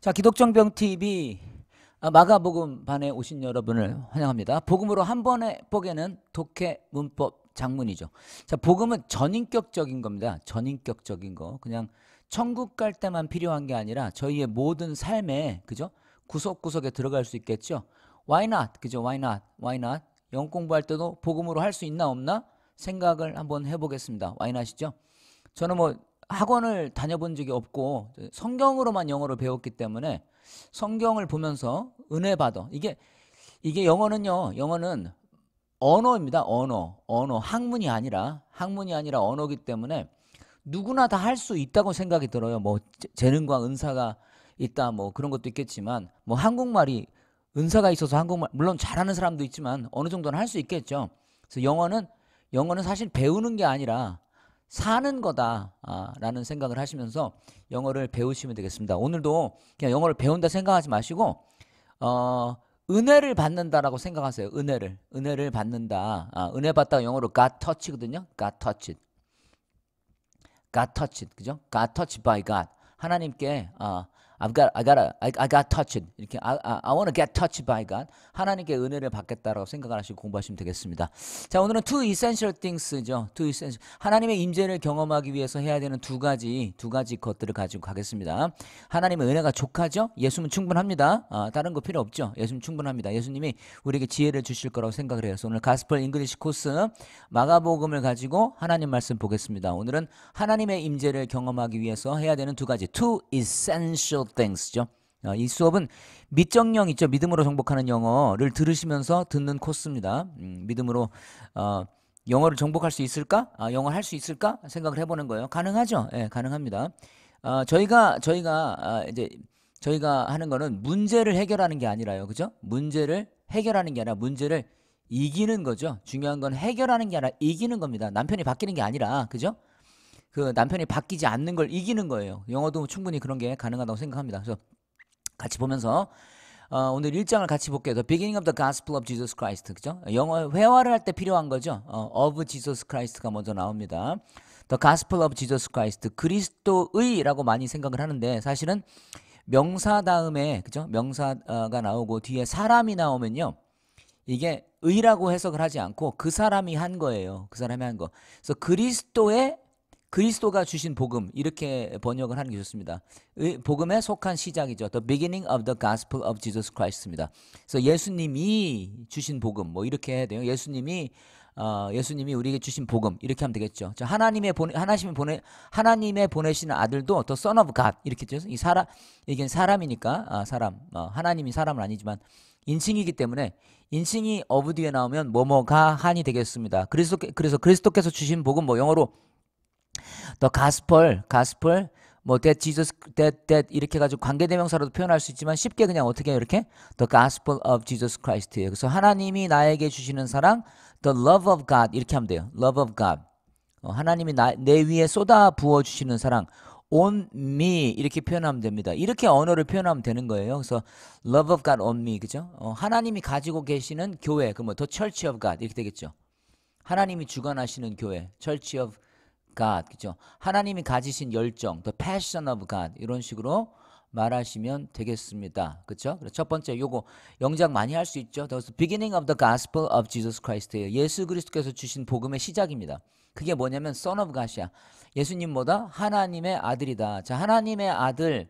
자, 기독정병 TV 아, 마가복음 반에 오신 여러분을 환영합니다. 복음으로 한 번에 보게는 독해 문법 장문이죠. 자, 복음은 전인격적인 겁니다. 전인격적인 거. 그냥 천국 갈 때만 필요한 게 아니라 저희의 모든 삶에 그죠? 구석구석에 들어갈 수 있겠죠. Why not? 그죠? Why not? Why not? 영 공부할 때도 복음으로 할 수 있나 없나 생각을 한번 해보겠습니다. Why not이죠? 저는 뭐 학원을 다녀본 적이 없고 성경으로만 영어를 배웠기 때문에 성경을 보면서 은혜 받아. 이게 이게 영어는요. 영어는 언어입니다. 언어. 언어. 학문이 아니라 학문이 아니라 언어기 때문에 누구나 다 할 수 있다고 생각이 들어요. 뭐 재능과 은사가 있다 뭐 그런 것도 있겠지만 뭐 한국말이 은사가 있어서 한국말 물론 잘하는 사람도 있지만 어느 정도는 할 수 있겠죠. 그래서 영어는 영어는 사실 배우는 게 아니라 사는 거다라는 아, 생각을 하시면서 영어를 배우시면 되겠습니다. 오늘도 그냥 영어를 배운다 생각하지 마시고 어, 은혜를 받는다라고 생각하세요. 은혜를 은혜를 받는다. 아, 은혜 받다 영어로 got touch거든요. got t o u c h got t o u c h 그죠? got t o u c h by God. 하나님께 아, I've got, I got, a, I, I got touched. 이렇게 I, I, I want to get touched by God. 하나님께 은혜를 받겠다라고 생각을 하시고 공부하시면 되겠습니다. 자, 오늘은 two essential things죠. two essential. 하나님의 임재를 경험하기 위해서 해야 되는 두 가지, 두 가지 것들을 가지고 가겠습니다. 하나님의 은혜가 족하죠? 예수는 충분합니다. 아, 다른 거 필요 없죠? 예수는 충분합니다. 예수님이 우리에게 지혜를 주실 거라고 생각을 해요. 오늘 가스펠 잉글리시 코스 마가복음을 가지고 하나님 말씀 보겠습니다. 오늘은 하나님의 임재를 경험하기 위해서 해야 되는 두 가지, two essential of things죠. 어, 이 수업은 밑정령 있죠. 믿음으로 정복하는 영어를 들으시면서 듣는 코스입니다. 음, 믿음으로 어, 영어를 정복할 수 있을까? 아, 영어 할수 있을까? 생각을 해보는 거예요. 가능하죠. 예, 가능합니다. 아, 저희가 저희가 아, 이제 저희가 하는 거는 문제를 해결하는 게 아니라요. 그죠? 문제를 해결하는 게 아니라 문제를 이기는 거죠. 중요한 건 해결하는 게 아니라 이기는 겁니다. 남편이 바뀌는 게 아니라. 그죠? 그 남편이 바뀌지 않는 걸 이기는 거예요. 영어도 충분히 그런 게 가능하다고 생각합니다. 그래서 같이 보면서 어, 오늘 일장을 같이 볼게요. The beginning of the gospel of Jesus Christ. 그죠? 영어 회화를 할 때 필요한 거죠. 어, of Jesus Christ가 먼저 나옵니다. The gospel of Jesus Christ. 그리스도의라고 많이 생각을 하는데 사실은 명사 다음에 그죠? 명사가 나오고 뒤에 사람이 나오면요. 이게 의라고 해석을 하지 않고 그 사람이 한 거예요. 그 사람이 한 거. 그래서 그리스도의 그리스도가 주신 복음 이렇게 번역을 하는 게 좋습니다. 복음에 속한 시작이죠. The beginning of the gospel of Jesus Christ입니다. 그래서 예수님이 주신 복음 뭐 이렇게 해야 돼요. 예수님이 어, 예수님이 우리에게 주신 복음 이렇게 하면 되겠죠. 하나님의 보내 하나님이 보내 하나님의 보내시는 아들도 더 son of God 이렇게 되죠. 이 사람 이게 사람이니까 아, 사람 어, 하나님이 사람은 아니지만 인칭이기 때문에 인칭이 of 뒤에 나오면 뭐뭐가 한이 되겠습니다. 그리스도 그래서 그리스도께서 주신 복음 뭐 영어로 더 가스펄, 가스펄 뭐 that Jesus that that 이렇게 가지고 관계 대명사로도 표현할 수 있지만 쉽게 그냥 어떻게 이렇게 the gospel of Jesus Christ 그래서 하나님이 나에게 주시는 사랑 the love of God 이렇게 하면 돼요. love of God. 어, 하나님이 나, 내 위에 쏟아 부어 주시는 사랑 on me 이렇게 표현하면 됩니다. 이렇게 언어를 표현하면 되는 거예요. 그래서 love of God on me 그죠? 어, 하나님이 가지고 계시는 교회 그뭐 the church of God 이렇게 되겠죠. 하나님이 주관하시는 교회 church of God, 그죠? 하나님이 가지신 열정, the passion of God 이런 식으로 말하시면 되겠습니다. 그렇죠? 첫 번째 요거 영작 많이 할 수 있죠. The beginning of the gospel of Jesus Christ. 예수 그리스도께서 주신 복음의 시작입니다. 그게 뭐냐면 son of God이야. 예수님 뭐다? 하나님의 아들이다. 자, 하나님의 아들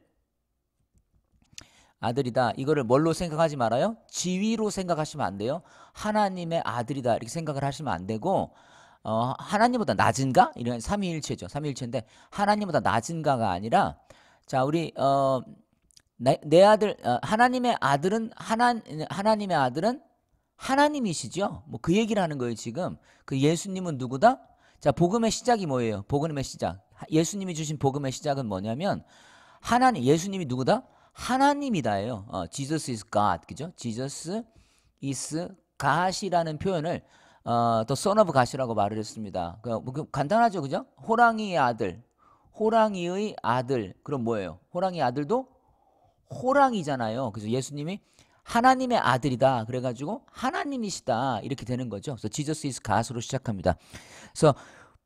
아들이다. 이거를 뭘로 생각하지 말아요? 지위로 생각하시면 안 돼요. 하나님의 아들이다. 이렇게 생각을 하시면 안 되고 어, 하나님보다 낮은가? 이런 삼위일체죠. 삼위일체인데 하나님보다 낮은가가 아니라 자 우리 어, 내, 내 아들 어, 하나님의 아들은 하나 하나님의 아들은 하나님이시죠. 뭐 그 얘기를 하는 거예요 지금. 그 예수님은 누구다? 자 복음의 시작이 뭐예요? 복음의 시작. 예수님이 주신 복음의 시작은 뭐냐면 하나님 예수님이 누구다? 하나님이다예요. 어, Jesus is God 그죠? Jesus is God이라는 표현을 어, 또 선오브 가시라고 말을 했습니다. 그, 뭐, 그, 간단하죠, 그죠? 호랑이의 아들, 호랑이의 아들. 그럼 뭐예요? 호랑이 아들도 호랑이잖아요. 그래서 예수님이 하나님의 아들이다. 그래가지고 하나님이시다. 이렇게 되는 거죠. 그래서 지저스 이스 가수로 시작합니다. 그래서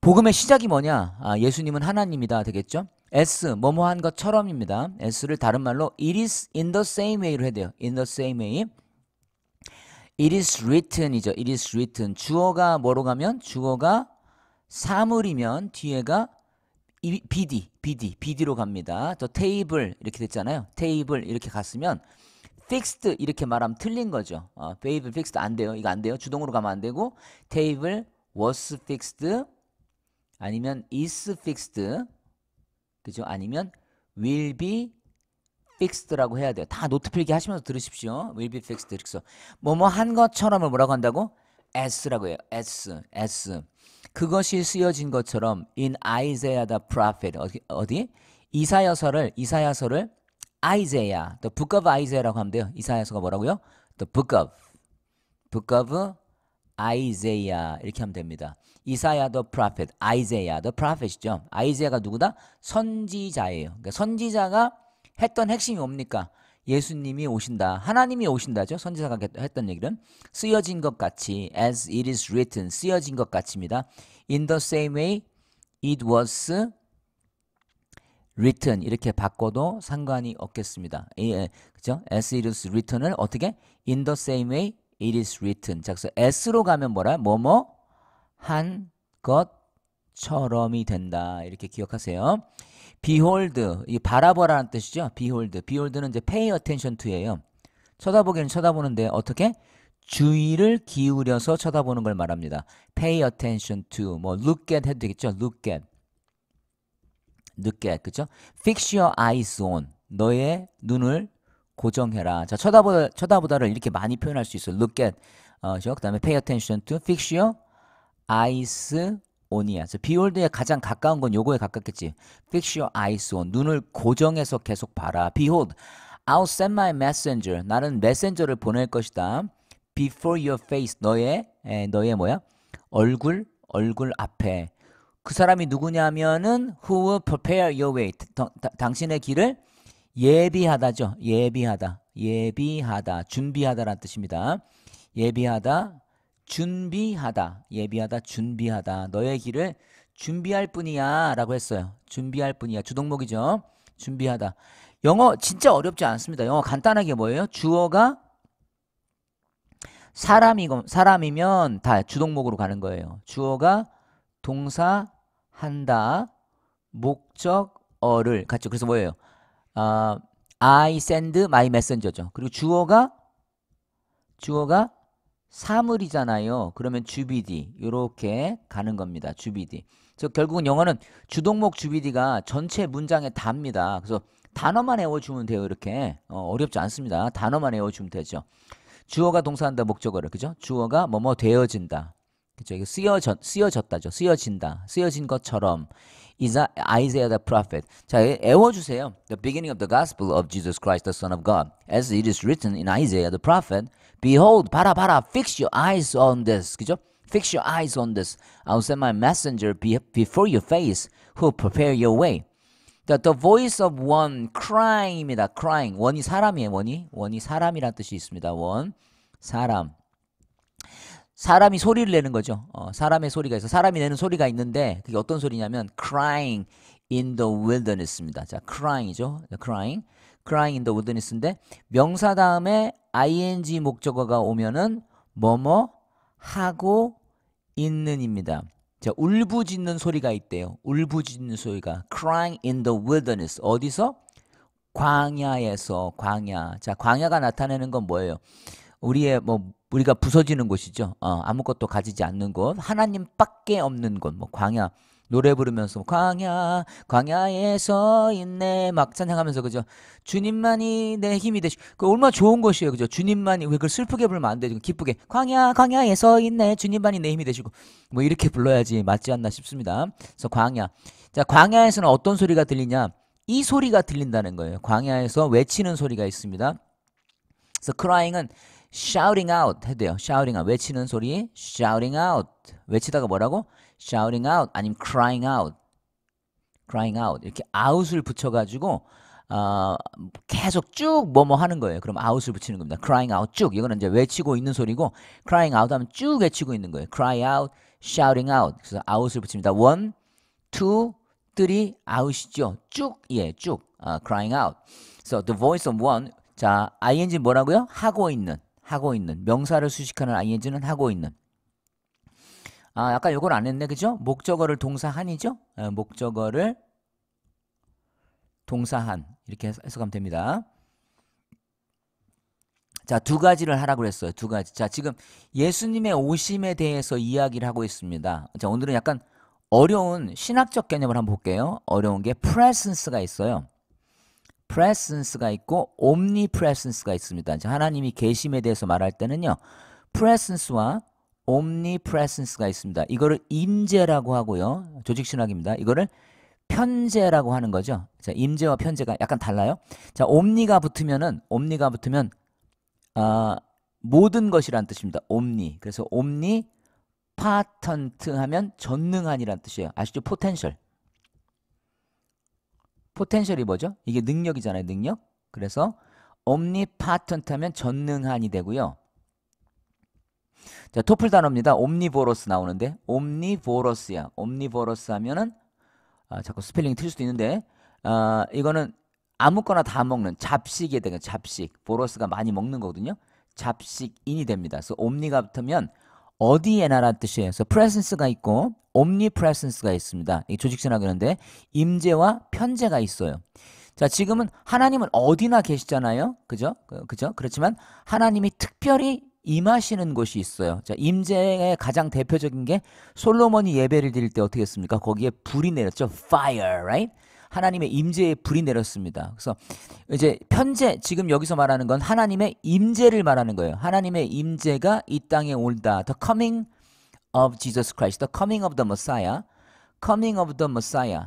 복음의 시작이 뭐냐? 아, 예수님은 하나님이다. 되겠죠? S, 뭐뭐한 것처럼입니다. S를 다른 말로 it is in the same way로 해야 돼요. in the same way. It is written이죠. It is written. 주어가 뭐로 가면 주어가 사물이면 뒤에가 BD, BD, BD로 갑니다. 저 테이블 이렇게 됐잖아요. 테이블 이렇게 갔으면 fixed 이렇게 말하면 틀린 거죠. 어, table fixed 안 돼요. 이거 안 돼요. 주동으로 가면 안 되고 table was fixed 아니면 is fixed 그죠? 아니면 will be fixed라고 해야 돼요. 다 노트 필기 하시면서 들으십시오. will be fixed. 그래서 뭐뭐 한 것처럼을 뭐라고 한다고? s라고 해요. s, s. 그것이 쓰여진 것처럼 in Isaiah the prophet 어디, 어디? 이사야서를 이사야서를 Isaiah the book of Isaiah라고 하면 돼요. 이사야서가 뭐라고요? the book of book of Isaiah 이렇게 하면 됩니다. 이사야 the prophet, Isaiah the prophet이죠. Isaiah가 누구다? 선지자예요. 그러니까 선지자가 했던 핵심이 뭡니까? 예수님이 오신다. 하나님이 오신다죠. 선지자가 했던 얘기는 쓰여진 것 같이 as it is written 쓰여진 것 같이입니다. in the same way it was written 이렇게 바꿔도 상관이 없겠습니다. 예, 예, 그죠? as it is written을 어떻게 in the same way it is written 자, 그래서 s로 가면 뭐라? 뭐뭐 한 것처럼이 된다. 이렇게 기억하세요. behold 이 바라보라는 뜻이죠. behold. behold는 이제 pay attention to예요. 쳐다보기는 쳐다보는데 어떻게? 주의를 기울여서 쳐다보는 걸 말합니다. pay attention to 뭐 look at 해도 되겠죠. look at. look at. 그죠? fix your eyes on. 너의 눈을 고정해라. 자, 쳐다보다 쳐다보다를 이렇게 많이 표현할 수 있어요. look at. 어, 그다음에 pay attention to fix your eyes on이야. 그래서 behold에 가장 가까운 건 요거에 가깝겠지. Fix your eyes on. 눈을 고정해서 계속 봐라. Behold, I'll send my messenger. 나는 메신저를 보낼 것이다. Before your face. 너의 에, 너의 뭐야? 얼굴 얼굴 앞에. 그 사람이 누구냐면은 who will prepare your way. 다, 다, 당신의 길을 예비하다죠. 예비하다. 예비하다. 준비하다라는 뜻입니다. 예비하다. 준비하다, 예비하다, 준비하다. 너의 길을 준비할 뿐이야. 라고 했어요. 준비할 뿐이야. 주동목이죠. 준비하다. 영어 진짜 어렵지 않습니다. 영어 간단하게 뭐예요? 주어가 사람이고, 사람이면 다 주동목으로 가는 거예요. 주어가 동사, 한다, 목적, 어를 같죠. 그래서 뭐예요? 아, I send my messenger죠. 그리고 주어가 주어가 사물이잖아요. 그러면 주비디 이렇게 가는 겁니다. 주비디. 그래서 결국은 영어는 주동목 주비디가 전체 문장에 답니다. 그래서 단어만 외워주면 돼요. 이렇게 어, 렵지 않습니다. 단어만 외워주면 되죠. 주어가 동사한다 목적어를 그죠? 주어가 뭐뭐 되어진다. 그죠? 이게 쓰여졌, 쓰여졌다죠. 쓰여진다. 쓰여진 것처럼. is Isaiah the prophet. 자, 애워주세요. The beginning of the gospel of Jesus Christ, the Son of God. As it is written in Isaiah the prophet, Behold, 봐라, 봐라, fix your eyes on this. 그죠? Fix your eyes on this. I'll send my messenger before your face who prepare your way. The, the voice of one crying입니다. crying. 원이 사람이에요. 원이. 원이 사람이란 뜻이 있습니다. 원. 사람. 사람이 소리를 내는 거죠. 어, 사람의 소리가 있어. 사람이 내는 소리가 있는데 그게 어떤 소리냐면 crying in the wilderness입니다. 자, crying이죠. crying. crying in the wilderness인데 명사 다음에 ing 목적어가 오면은 뭐뭐 하고 있는입니다. 자, 울부짖는 소리가 있대요. 울부짖는 소리가 crying in the wilderness. 어디서? 광야에서 광야. 자, 광야가 나타내는 건 뭐예요? 우리의 뭐 우리가 부서지는 곳이죠. 어, 아무것도 가지지 않는 곳, 하나님밖에 없는 곳, 뭐 광야. 노래 부르면서 뭐 광야 광야에 서 있네 막 찬양하면서 그죠 주님만이 내 힘이 되시 그 얼마나 좋은 것이에요 그죠 주님만이 왜 그걸 슬프게 부르면 안 되죠 기쁘게 광야 광야에 서 있네 주님만이 내 힘이 되시고 뭐 이렇게 불러야지 맞지 않나 싶습니다 그래서 광야 자 광야에서는 어떤 소리가 들리냐 이 소리가 들린다는 거예요 광야에서 외치는 소리가 있습니다 그래서 크라잉은 shouting out 해도요. shouting out 외치는 소리 shouting out 외치다가 뭐라고? shouting out 아니면 crying out crying out 이렇게 out을 붙여가지고 어, 계속 쭉 뭐뭐 하는 거예요. 그럼 out을 붙이는 겁니다. crying out 쭉 이거는 이제 외치고 있는 소리고 crying out 하면 쭉 외치고 있는 거예요. cry out, shouting out 그래서 out을 붙입니다. one, two, three out이죠. 쭉 예, 쭉 어, crying out. So the voice of one 자 ing 뭐라고요? 하고 있는 하고 있는 명사를 수식하는 ing는 하고 있는 아 약간 요걸 안 했네 그죠? 목적어를 동사한이죠? 아, 목적어를 동사한 이렇게 해석하면 됩니다. 자, 두 가지를 하라고 그랬어요. 두 가지. 자, 지금 예수님의 오심에 대해서 이야기를 하고 있습니다. 자, 오늘은 약간 어려운 신학적 개념을 한번 볼게요. 어려운 게프레 e 스가 있어요. presence가 있고 omnipresence가 있습니다. 이제 하나님이 계심에 대해서 말할 때는요. presence와 omnipresence가 있습니다. 이거를 임재라고 하고요. 조직신학입니다. 이거를 편재라고 하는 거죠. 자, 임재와 편재가 약간 달라요. 자, omni가 붙으면은 omni가 붙으면 아, 모든 것이란 뜻입니다. omni. 그래서 omni 파턴트 하면 전능한이란 뜻이에요. 아시죠? 포텐셜. 포텐셜이 뭐죠? 이게 능력이잖아요. 능력. 그래서 옴니파턴트하면 전능한이 되고요. 자, 토플 단어입니다. 옴니보러스 나오는데 옴니보러스야. 옴니보러스 하면은 아, 자꾸 스펠링이 틀릴 수도 있는데 아, 이거는 아무거나 다 먹는 잡식에 대한 잡식. 보러스가 많이 먹는 거거든요. 잡식인이 됩니다. 그래서 옴니가 붙으면 어디에나라는 뜻이에요. 그래서 프레센스가 있고 omnipresence가 있습니다. 이 조직신학 그런데 임재와 편재가 있어요. 자, 지금은 하나님은 어디나 계시잖아요. 그죠? 그, 그죠? 그렇지만 하나님이 특별히 임하시는 곳이 있어요. 자, 임재의 가장 대표적인 게 솔로몬이 예배를 드릴 때 어떻게 했습니까? 거기에 불이 내렸죠. fire, right? 하나님의 임재의 불이 내렸습니다. 그래서 이제 편재 지금 여기서 말하는 건 하나님의 임재를 말하는 거예요. 하나님의 임재가 이 땅에 올다. The coming of Jesus Christ, the coming of the Messiah, coming of the Messiah.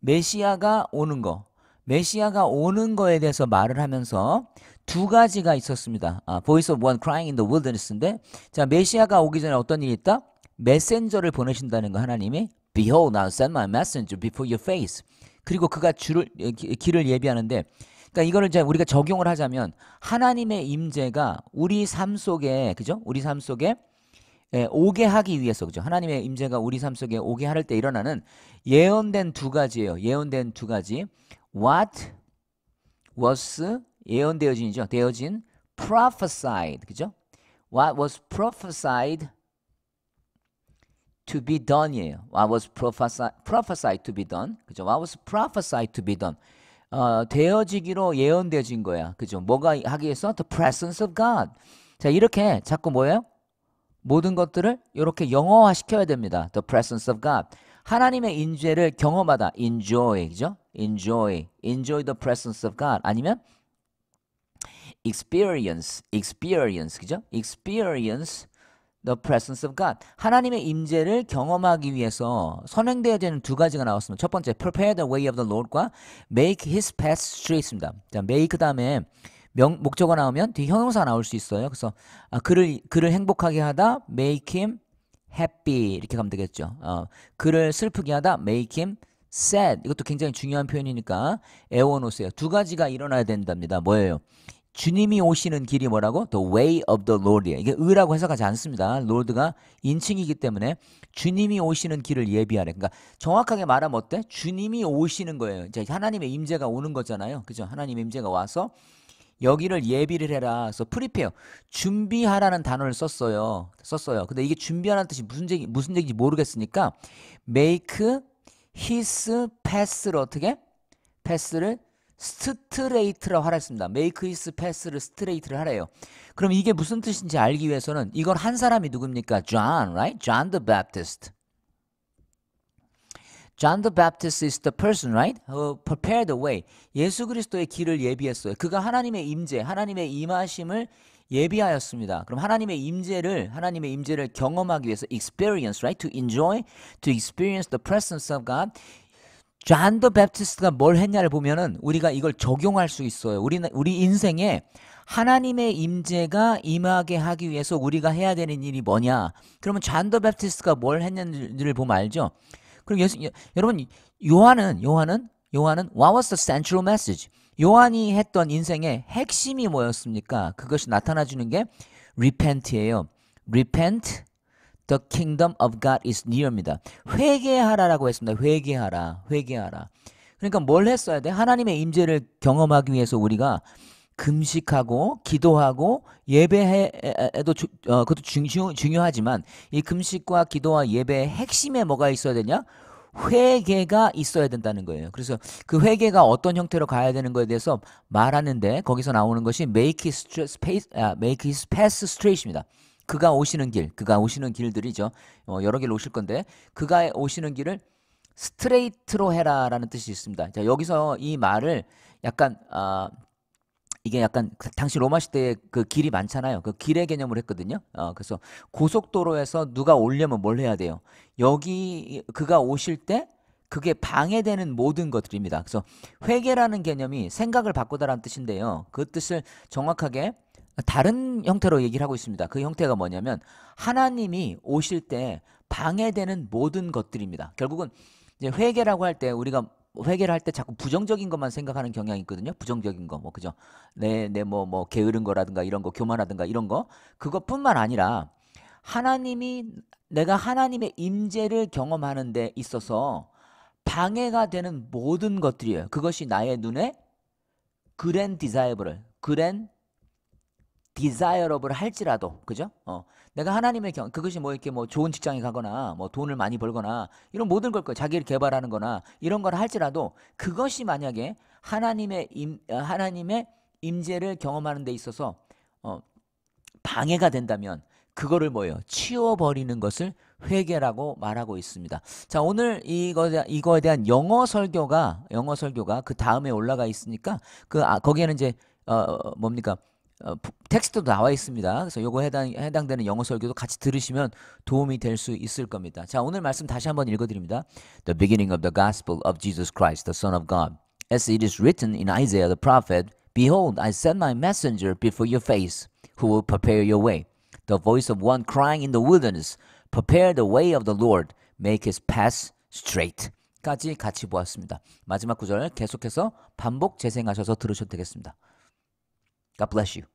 메시아가 오는 거, 메시아가 오는 거에 대해서 말을 하면서 두 가지가 있었습니다. 아, Voice of One Crying in the Wilderness인데, 자 메시아가 오기 전에 어떤 일이 있다? 메신저를 보내신다는 거 하나님이 Behold, now send my messenger before your face. 그리고 그가 주를 길을 예비하는데, 그러니까 이거를 이제 우리가 적용을 하자면 하나님의 임재가 우리 삶 속에 그죠? 우리 삶 속에 예, 오게 하기 위해서 그죠 하나님의 임재가 우리 삶 속에 오게 할 때 일어나는 예언된 두 가지예요 예언된 두 가지 what was 예언되어진이죠 되어진 prophesied 그죠 what was prophesied to be done이에요 what was prophesied to be done 그죠 what was prophesied to be done 어, 되어지기로 예언되어진 거야 그죠 뭐가 하기 위해서 the presence of God 자 이렇게 자꾸 뭐예요 모든 것들을 이렇게 영어화 시켜야 됩니다. The presence of God. 하나님의 인재를 경험하다. enjoy. 그죠? enjoy. enjoy the presence of God. 아니면 experience. experience. 그죠? experience the presence of God. 하나님의 임재를 경험하기 위해서 선행되어야 되는 두 가지가 나왔습니다. 첫 번째, prepare the way of the Lord과 make his path straight입니다. 자, make 다음에 명, 목적어 나오면 뒤 형용사 나올 수 있어요. 그래서 아, 그를 그를 행복하게 하다 make him happy 이렇게 가면 되겠죠. 어, 그를 슬프게 하다 make him sad 이것도 굉장히 중요한 표현이니까 에워놓세요두 가지가 일어나야 된답니다. 뭐예요? 주님이 오시는 길이 뭐라고? The way of the Lord이에요. 이게 의라고 해석하지 않습니다. Lord가 인칭이기 때문에 주님이 오시는 길을 예비하래. 그러니까 정확하게 말하면 어때? 주님이 오시는 거예요. 이제 하나님의 임재가 오는 거잖아요. 그죠? 하나님의 임재가 와서 여기를 예비를 해라. 그래서 p r e p 준비하라는 단어를 썼어요. 썼어요. 근데 이게 준비하라는 뜻이 무슨 얘기 무슨 얘기인지 모르겠으니까 make his pass를 어떻게 p 스를 스트레이트라고 하라 했습니다. make his pass를 스트레이트를 하래요. 그럼 이게 무슨 뜻인지 알기 위해서는 이걸한 사람이 누굽니까? John, right? John the Baptist. John the Baptist is the person, right? Who prepared the way. 예수 그리스도의 길을 예비했어요. 그가 하나님의 임재, 하나님의 임하심을 예비하였습니다. 그럼 하나님의 임재를 하나님의 임재를 경험하기 위해서 experience, right? To enjoy, to experience the presence of God. 존더 베프티스트가 뭘 했냐를 보면은 우리가 이걸 적용할 수 있어요. 우리 우리 인생에 하나님의 임재가 임하게 하기 위해서 우리가 해야 되는 일이 뭐냐? 그러면 존더 베프티스트가 뭘 했는지를 보면 알죠. 그리고 예수, 여, 러분 요한은 요한은 요한은 What was the central message? 요한이 했던 인생의 핵심이 뭐였습니까? 그것이 나타나 주는 게 repent예요. repent the kingdom of God is near입니다. 회개하라라고 했습니다. 회개하라. 회개하라. 그러니까 뭘 했어야 돼? 하나님의 임재를 경험하기 위해서 우리가 금식하고 기도하고 예배해도 어, 그것도 중요, 중요하지만 이 금식과 기도와 예배의 핵심에 뭐가 있어야 되냐? 회개가 있어야 된다는 거예요. 그래서 그 회개가 어떤 형태로 가야 되는 거에 대해서 말하는데 거기서 나오는 것이 make his space, 아, make his path straight입니다. 그가 오시는 길, 그가 오시는 길들이죠. 어, 여러 길 오실 건데 그가 오시는 길을 스트레이트로 해라라는 뜻이 있습니다. 자, 여기서 이 말을 약간 아, 이게 약간 그 당시 로마 시대에 그 길이 많잖아요. 그 길의 개념을 했거든요. 어, 그래서 고속도로에서 누가 오려면 뭘 해야 돼요? 여기 그가 오실 때 그게 방해되는 모든 것들입니다. 그래서 회계라는 개념이 생각을 바꾸다라는 뜻인데요. 그 뜻을 정확하게 다른 형태로 얘기를 하고 있습니다. 그 형태가 뭐냐면 하나님이 오실 때 방해되는 모든 것들입니다. 결국은 이제 회계라고 할 때 우리가 회계를 할 때 자꾸 부정적인 것만 생각하는 경향이 있거든요. 부정적인 거, 뭐, 그죠? 내, 내, 뭐, 뭐, 게으른 거라든가 이런 거, 교만하든가 이런 거. 그것뿐만 아니라, 하나님이, 내가 하나님의 임재를 경험하는 데 있어서 방해가 되는 모든 것들이에요. 그것이 나의 눈에 그랜 디자이버를, 그랜 디자이어러블 할지라도 그죠? 어, 내가 하나님의 경 그것이 뭐 이렇게 뭐 좋은 직장에 가거나 뭐 돈을 많이 벌거나 이런 모든 걸 거예요. 자기를 개발하는 거나 이런 걸 할지라도 그것이 만약에 하나님의 임 어, 하나님의 임재를 경험하는 데 있어서 어, 방해가 된다면 그거를 뭐예요? 치워버리는 것을 회개라고 말하고 있습니다. 자, 오늘 이거, 이거에 대한 영어 설교가, 영어 설교가 그 다음에 올라가 있으니까, 그, 아, 거기에는 이제, 어, 어, 어 뭡니까? 어, 텍스트도 나와 있습니다. 그래서 요거 해당, 해당되는 영어 설교도 같이 들으시면 도움이 될 수 있을 겁니다. 자, 오늘 말씀 다시 한번 읽어드립니다. The beginning of the gospel of Jesus Christ, the Son of God. As it is written in Isaiah the prophet, Behold, I send my messenger before your face, who will prepare your way. The voice of one crying in the wilderness, Prepare the way of the Lord, make his path straight. 까지 같이 보았습니다. 마지막 구절 계속해서 반복 재생하셔서 들으셔도 되겠습니다. God bless you.